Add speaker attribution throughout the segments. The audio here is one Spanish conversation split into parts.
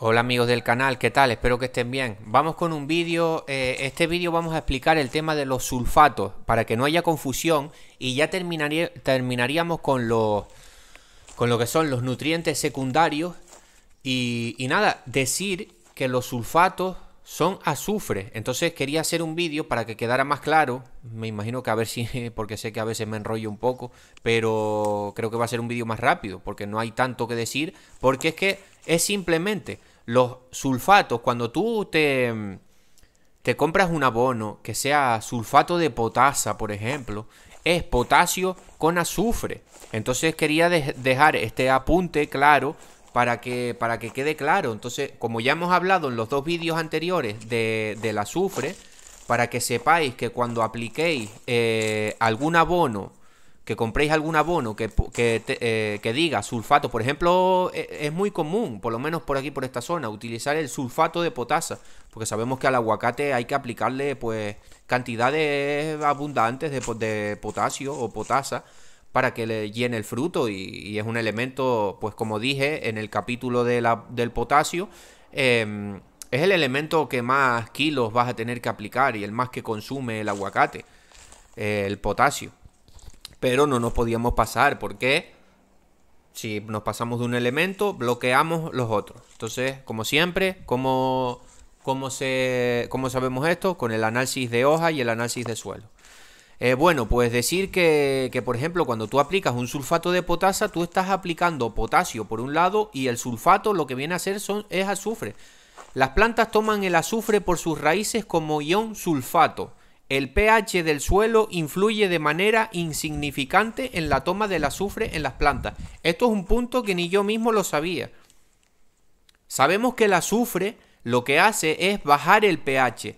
Speaker 1: Hola amigos del canal, ¿qué tal? Espero que estén bien. Vamos con un vídeo, eh, este vídeo vamos a explicar el tema de los sulfatos para que no haya confusión y ya terminaríamos con, los, con lo que son los nutrientes secundarios y nada, decir que los sulfatos son azufre. Entonces quería hacer un vídeo para que quedara más claro. Me imagino que a ver si, porque sé que a veces me enrollo un poco, pero creo que va a ser un vídeo más rápido, porque no hay tanto que decir, porque es que es simplemente los sulfatos, cuando tú te, te compras un abono que sea sulfato de potasa, por ejemplo, es potasio con azufre. Entonces quería dejar este apunte claro para que, para que quede claro. Entonces, como ya hemos hablado en los dos vídeos anteriores de, del azufre, para que sepáis que cuando apliquéis eh, algún abono, que compréis algún abono que, que, eh, diga sulfato, por ejemplo, e, es muy común, por lo menos por aquí, por esta zona, utilizar el sulfato de potasa, porque sabemos que al aguacate hay que aplicarle pues cantidades abundantes de, de potasio o potasa para que le llene el fruto y, es un elemento, pues como dije en el capítulo del potasio, em, es el elemento que más kilos vas a tener que aplicar y el más que consume el aguacate, eh, el potasio. Pero no nos podíamos pasar porque si nos pasamos de un elemento, bloqueamos los otros. Entonces, como siempre, ¿cómo, se, cómo sabemos esto? Con el análisis de hoja y el análisis de suelo. Eh, bueno, pues decir que, por ejemplo, cuando tú aplicas un sulfato de potasa, tú estás aplicando potasio por un lado y el sulfato lo que viene a hacer son, es azufre. Las plantas toman el azufre por sus raíces como ion sulfato. El pH del suelo influye de manera insignificante en la toma del azufre en las plantas. Esto es un punto que ni yo mismo lo sabía. Sabemos que el azufre lo que hace es bajar el pH,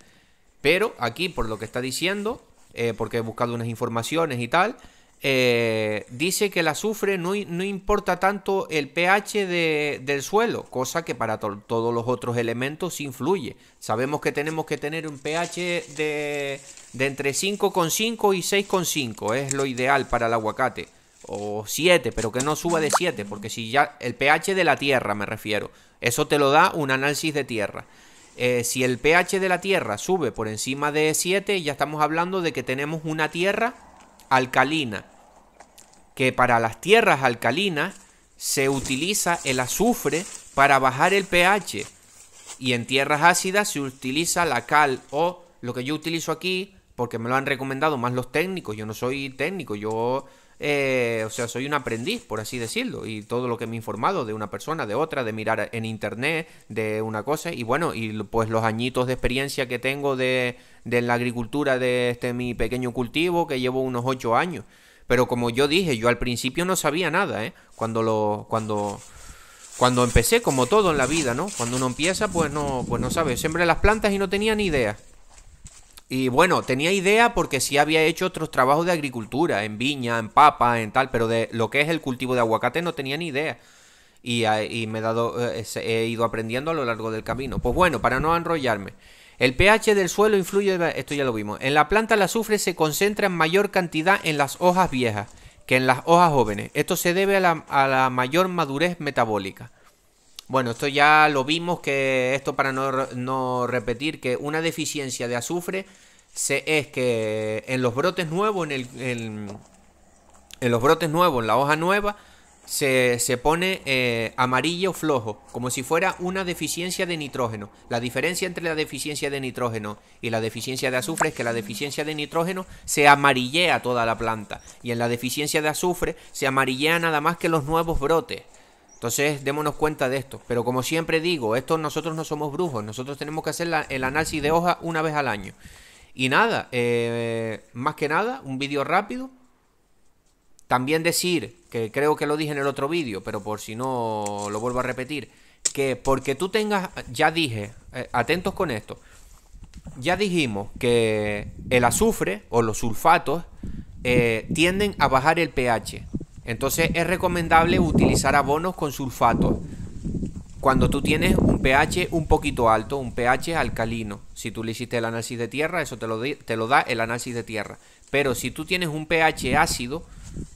Speaker 1: pero aquí por lo que está diciendo eh, porque he buscado unas informaciones y tal, eh, dice que el azufre no, importa tanto el pH del suelo, cosa que para todos los otros elementos influye. Sabemos que tenemos que tener un pH de, de entre 5,5 y 6,5, es lo ideal para el aguacate. O 7, pero que no suba de 7, porque si ya el pH de la tierra me refiero, eso te lo da un análisis de tierra. Eh, si el pH de la Tierra sube por encima de 7, ya estamos hablando de que tenemos una Tierra alcalina. Que para las tierras alcalinas se utiliza el azufre para bajar el pH. Y en tierras ácidas se utiliza la cal o lo que yo utilizo aquí, porque me lo han recomendado más los técnicos. Yo no soy técnico, yo, eh, o sea, soy un aprendiz, por así decirlo. Y todo lo que me he informado de una persona, de otra, de mirar en internet, de una cosa. Y bueno, y pues los añitos de experiencia que tengo de, la agricultura de este mi pequeño cultivo, que llevo unos ocho años. Pero como yo dije, yo al principio no sabía nada, ¿eh? Cuando lo, cuando cuando empecé, como todo en la vida, ¿no? Cuando uno empieza, pues no, pues no sabe. Sembré las plantas y no tenía ni idea. Y bueno, tenía idea porque sí había hecho otros trabajos de agricultura, en viña, en papa, en tal, pero de lo que es el cultivo de aguacate no tenía ni idea. Y, ah, me he, dado, eh, he ido aprendiendo a lo largo del camino. Pues bueno, para no enrollarme. El pH del suelo influye, esto ya lo vimos. En la planta el azufre se concentra en mayor cantidad en las hojas viejas que en las hojas jóvenes. Esto se debe a la, a la mayor madurez metabólica. Bueno, esto ya lo vimos, que esto para no, repetir, que una deficiencia de azufre es que en los brotes nuevos, en, el, los brotes nuevos, en la hoja nueva, se, pone eh, amarillo flojo, como si fuera una deficiencia de nitrógeno. La diferencia entre la deficiencia de nitrógeno y la deficiencia de azufre es que la deficiencia de nitrógeno se amarillea toda la planta y en la deficiencia de azufre se amarillea nada más que los nuevos brotes. Entonces, démonos cuenta de esto. Pero como siempre digo, esto nosotros no somos brujos, nosotros tenemos que hacer el análisis de hoja una vez al año. Y nada, eh, más que nada, un vídeo rápido. También decir, que creo que lo dije en el otro vídeo, pero por si no lo vuelvo a repetir, que porque tú tengas, ya dije, eh, atentos con esto, ya dijimos que el azufre o los sulfatos eh, tienden a bajar el pH. Entonces es recomendable utilizar abonos con sulfatos cuando tú tienes un pH un poquito alto, un pH alcalino. Si tú le hiciste el análisis de tierra, eso te lo, te lo da el análisis de tierra. Pero si tú tienes un pH ácido,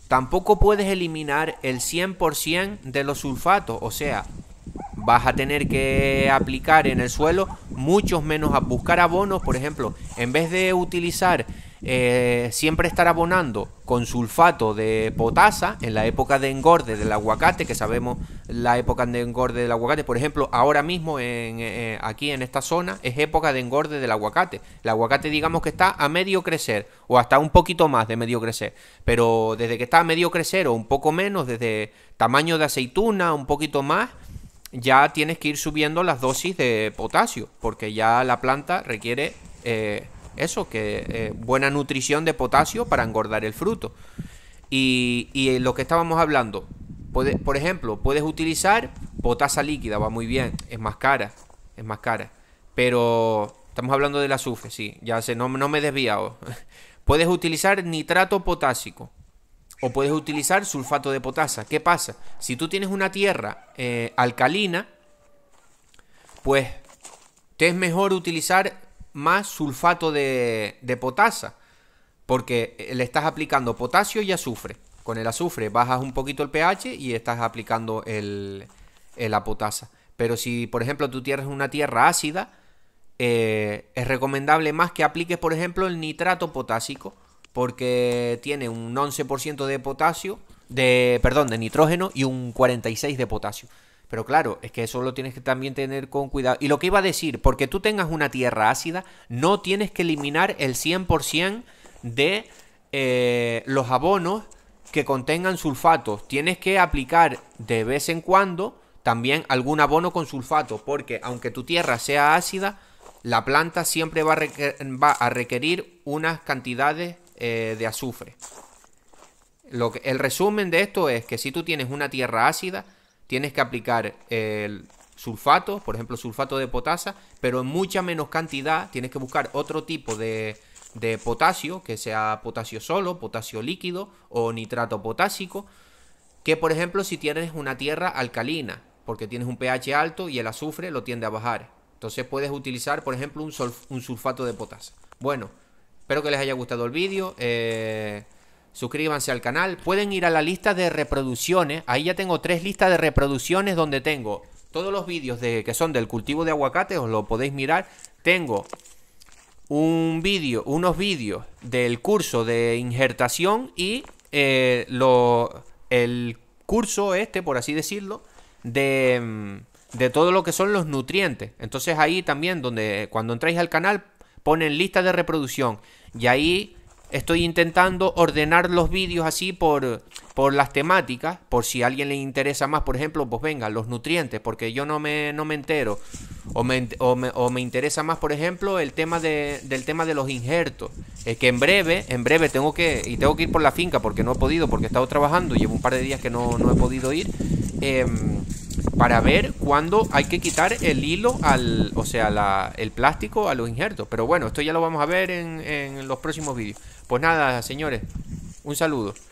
Speaker 1: tampoco puedes eliminar el 100% de los sulfatos. O sea, vas a tener que aplicar en el suelo muchos menos a buscar abonos. Por ejemplo, en vez de utilizar eh, siempre estar abonando con sulfato de potasa en la época de engorde del aguacate, que sabemos la época de engorde del aguacate, por ejemplo, ahora mismo eh, aquí en esta zona es época de engorde del aguacate. El aguacate digamos que está a medio crecer o hasta un poquito más de medio crecer, pero desde que está a medio crecer o un poco menos, desde tamaño de aceituna, un poquito más, ya tienes que ir subiendo las dosis de potasio, porque ya la planta requiere... Eh, eso, que eh, buena nutrición de potasio para engordar el fruto. Y, lo que estábamos hablando, por ejemplo, puedes utilizar potasa líquida, va muy bien, es más cara, es más cara. Pero estamos hablando del azufre, sí, ya sé, no, no me he desviado. puedes utilizar nitrato potásico o puedes utilizar sulfato de potasa. ¿Qué pasa? Si tú tienes una tierra eh, alcalina, pues te es mejor utilizar más sulfato de, potasa, porque le estás aplicando potasio y azufre. Con el azufre bajas un poquito el pH y estás aplicando la potasa. Pero si, por ejemplo, tú tienes una tierra ácida, eh, es recomendable más que apliques, por ejemplo, el nitrato potásico, porque tiene un 11% de potasio, de, perdón, de nitrógeno y un 46% de potasio. Pero claro, es que eso lo tienes que también tener con cuidado. Y lo que iba a decir, porque tú tengas una tierra ácida, no tienes que eliminar el 100% de eh, los abonos que contengan sulfatos. Tienes que aplicar de vez en cuando también algún abono con sulfato, porque aunque tu tierra sea ácida, la planta siempre va a, va a requerir unas cantidades eh, de azufre. Lo el resumen de esto es que si tú tienes una tierra ácida, tienes que aplicar el sulfato, por ejemplo sulfato de potasa, pero en mucha menos cantidad, tienes que buscar otro tipo de, de potasio, que sea potasio solo, potasio líquido o nitrato potásico, que por ejemplo si tienes una tierra alcalina, porque tienes un pH alto y el azufre lo tiende a bajar. Entonces puedes utilizar, por ejemplo, un, sulfato de potasa. Bueno, espero que les haya gustado el vídeo. Eh, suscríbanse al canal. Pueden ir a la lista de reproducciones. Ahí ya tengo tres listas de reproducciones donde tengo todos los vídeos de, que son del cultivo de aguacate, os lo podéis mirar. Tengo un vídeo, unos vídeos del curso de injertación y eh, lo, el curso este, por así decirlo, de, mm, de todo lo que son los nutrientes. Entonces ahí también, donde cuando entráis al canal, ponen lista de reproducción. Y ahí estoy intentando ordenar los vídeos así por, por las temáticas, por si a alguien le interesa más, por ejemplo, pues venga, los nutrientes, porque yo no me, no me entero, o me, o, me, interesa más, por ejemplo, el tema de, del tema de los injertos, es que en breve, en breve tengo que, y tengo que ir por la finca, porque no he podido, porque he estado trabajando, y llevo un par de días que no, no he podido ir, em, para ver cuándo hay que quitar el hilo al, o sea, el plástico a los injertos. Pero bueno, esto ya lo vamos a ver en, en los próximos vídeos. Pues nada, señores, un saludo.